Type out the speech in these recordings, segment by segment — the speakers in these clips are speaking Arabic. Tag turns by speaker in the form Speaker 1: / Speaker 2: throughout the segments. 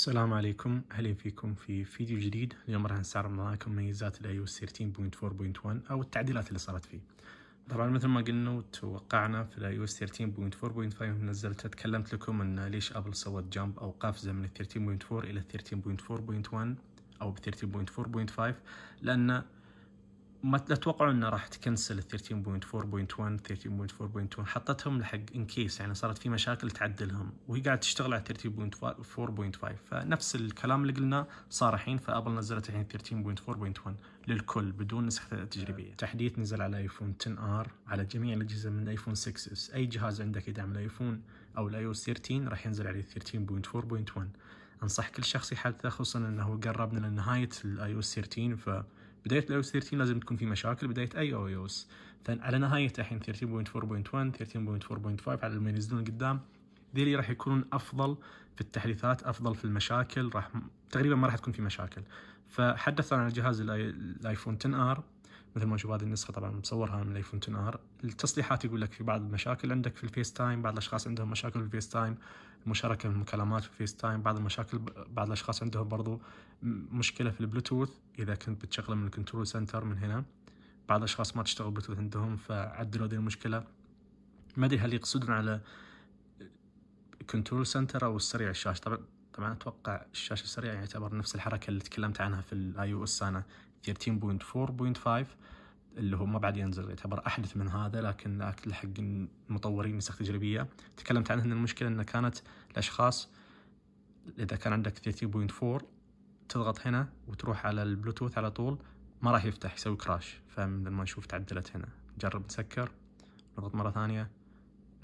Speaker 1: السلام عليكم اهلا فيكم في فيديو جديد اليوم راح نستعرض معاكم ميزات الاي او 13.4.1 او التعديلات اللي صارت فيه طبعا مثل ما قلنا وتوقعنا في الاي او 13.4.5 نزلت تكلمت لكم ان ليش ابل سوت جامب او قفزه من 13.4 الى 13.4.1 او 13.4.5 لان ما تتوقعوا انها راح تكنسل 13.4.1 13.4.2 حطتهم لحق ان كيس يعني صارت في مشاكل تعدلهم وهي قاعده تشتغل على 13.4.5 فنفس الكلام اللي قلناه صار الحين فابل نزلت الحين 13.4.1 للكل بدون نسخه تجريبيه تحديث نزل على ايفون 10 ار على جميع الاجهزه من ايفون 6 اس اي جهاز عندك يدعم الايفون او الاي او 13 راح ينزل عليه 13.4.1 انصح كل شخص يحدثه خصوصا انه قربنا لنهايه الاي او 13 ف بدايه الاي او اس 13 لازم تكون في مشاكل بدايه اي او اس على نهايه الحين 13.4.1 13.4.5 على ما ينزلون قدام ذيلي راح يكونون افضل في التحديثات افضل في المشاكل راح تقريبا ما راح تكون في مشاكل فحدثنا عن الجهاز الايفون 10 ار مثل ما نشوف هذه النسخه طبعا مصورها من الايفون 10 ار التصليحات يقول لك في بعض المشاكل عندك في الفيس تايم بعض الاشخاص عندهم مشاكل في الفيس تايم مشاركه في المكالمات في الفيس تايم بعض المشاكل بعض الاشخاص عندهم برضو مشكله في البلوتوث اذا كنت بتشغله من الكنترول سنتر من هنا بعض الاشخاص ما تشتغل بلوتوث عندهم فعدلوا هذه المشكله ما ادري هل يقصدون على كنترول سنتر او السريع الشاشه طبعا طبعا اتوقع الشاشه السريعه يعتبر نفس الحركه اللي تكلمت عنها في الاي او اس انا 13.4.5 اللي هو ما بعد ينزل يعتبر احدث من هذا لكن حق المطورين نسخ تجريبيه تكلمت عنه ان المشكله انه كانت الاشخاص اذا كان عندك 13.4 تضغط هنا وتروح على البلوتوث على طول ما راح يفتح يسوي كراش فمن لما نشوف تعدلت هنا نجرب نسكر نضغط مره ثانيه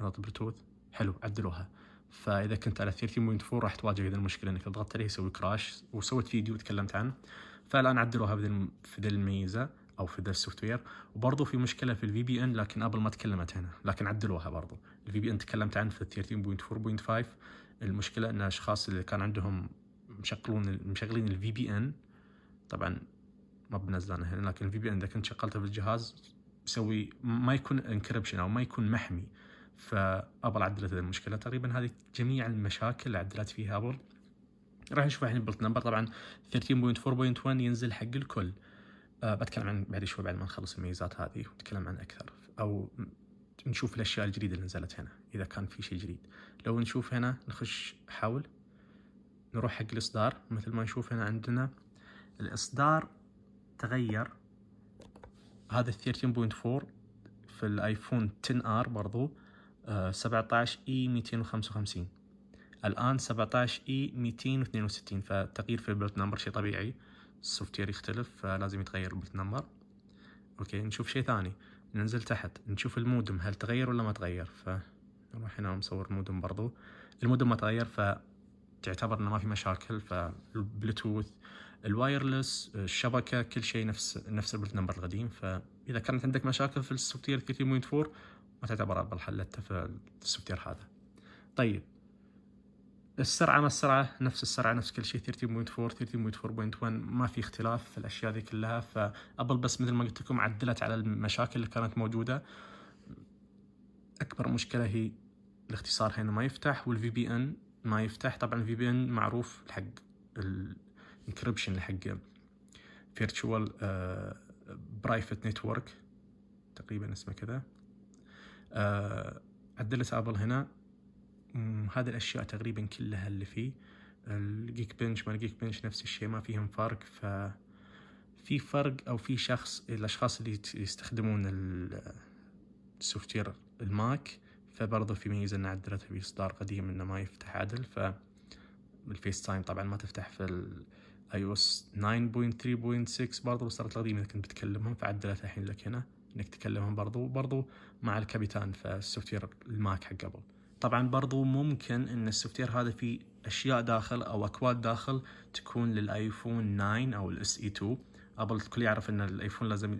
Speaker 1: نضغط بلوتوث حلو عدلوها فاذا كنت على 13.4 راح تواجه هذه المشكله انك ضغطت عليه يسوي كراش وسويت فيديو تكلمت عنه فالان عدلوها بذل في ذي الميزه او في ذا السوفت وير وبرضه في مشكله في الفي بي ان لكن ابل ما تكلمت هنا لكن عدلوها برضه الفي بي ان تكلمت عنه في 13.4.5 المشكله ان الاشخاص اللي كان عندهم مشغلون مشغلين الفي بي ان طبعا ما بنزلانه هنا لكن الفي بي ان اذا كنت شغلته في الجهاز يسوي ما يكون انكربشن او ما يكون محمي فابل عدلت المشكله تقريبا هذه جميع المشاكل اللي عدلت فيها ابل راح نشوف الحين بلت نمبر طبعا 13.4.1 ينزل حق الكل أه بتكلم عن بعد شوي بعد ما نخلص الميزات هذه ونتكلم عن اكثر او نشوف الاشياء الجديده اللي نزلت هنا اذا كان في شيء جديد لو نشوف هنا نخش حول نروح حق الاصدار مثل ما نشوف هنا عندنا الاصدار تغير هذا 13.4 في الايفون 10 ار برضو 17 آه، اي 255 الان 17 اي 262 فتغيير في البلت نمبر شيء طبيعي السوفت وير يختلف فلازم يتغير البلت نمبر اوكي نشوف شيء ثاني ننزل تحت نشوف المودم هل تغير ولا ما تغير فنروح هنا مصور مودم برضو المودم ما تغير فتعتبر انه ما في مشاكل فالبلوتوث الوايرلس الشبكه كل شيء نفس نفس البلت نمبر القديم فاذا كانت عندك مشاكل في السوفت وير 3.4 ما تعتبر بالحل لته في وير هذا طيب السرعه ما السرعه نفس السرعه نفس كل شيء 13.4 13.4.1 ما في اختلاف في الاشياء ذي كلها فابل بس مثل ما قلت لكم عدلت على المشاكل اللي كانت موجوده اكبر مشكله هي الاختصار هنا ما يفتح والفي بي ان ما يفتح طبعا الفي بي ان معروف حق الانكربشن حق فيرتشوال برايفت نتورك تقريبا اسمه كذا آه، عدلت ابل هنا هذه الاشياء تقريبا كلها اللي فيه الجيك بنش ما الجيك بنش نفس الشيء ما فيهم فرق ف في فرق او في شخص الاشخاص اللي يستخدمون السوفت وير الماك فبرضه في ميزه ان عدلتها اصدار قديم انه ما يفتح عدل ف الفيس تايم طبعا ما تفتح في الاي او اس 9.3.6 برضه صارت قديمه اللي كنت بتكلمهم فعدلتها الحين لك هنا انك تكلمهم برضه برضه مع الكابيتان فالسوفت وير الماك حق قبل طبعا برضو ممكن ان السوفت وير هذا فيه اشياء داخل او اكواد داخل تكون للايفون 9 او الاس اي 2 قبل الكل يعرف ان الايفون لازم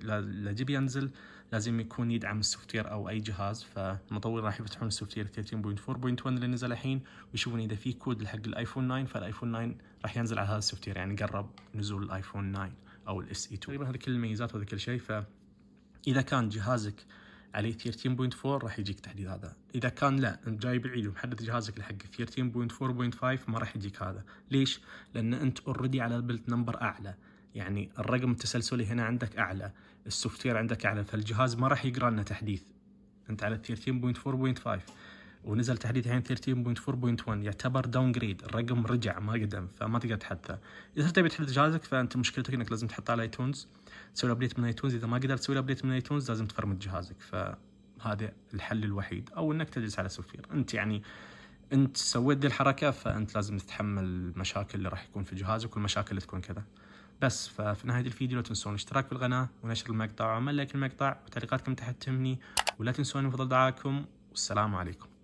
Speaker 1: يجب ينزل لازم يكون يدعم السوفت وير او اي جهاز فالمطور راح يفتحون السوفت وير 13.4.1 اللي نزل الحين ويشوفون اذا في كود لحق الايفون 9 فالايفون 9 راح ينزل على هذا السوفت وير يعني قرب نزول الايفون 9 او الاس اي 2 تقريبا هذه كل الميزات وهذا كل شيء ف اذا كان جهازك عليه 13.4 راح يجيك تحديث هذا اذا كان لا انت جاي بعيد ومحدد جهازك لحق 13.4.5 ما راح يجيك هذا ليش لان انت اوريدي على البلت نمبر اعلى يعني الرقم التسلسلي هنا عندك اعلى السوفت وير عندك اعلى فالجهاز ما راح يقرا لنا تحديث انت على 13.4.5 ونزل تحديث الحين 13.4.1 يعتبر داون جريد الرقم رجع ما قدم فما تقدر تحدثه اذا تبي تحدث جهازك فانت مشكلتك انك لازم تحطه على ايتونز تسوي ابديت من ايتونز اذا ما قدرت تسوي ابديت من ايتونز لازم تفرمت جهازك فهذا الحل الوحيد او انك تجلس على سوفير انت يعني انت سويت دي الحركه فانت لازم تتحمل المشاكل اللي راح يكون في جهازك والمشاكل اللي تكون كذا بس ففي نهايه الفيديو لا تنسون الاشتراك في القناه ونشر المقطع وعمل لايك المقطع وتعليقاتكم تحت تهمني ولا تنسون بفضل دعائكم والسلام عليكم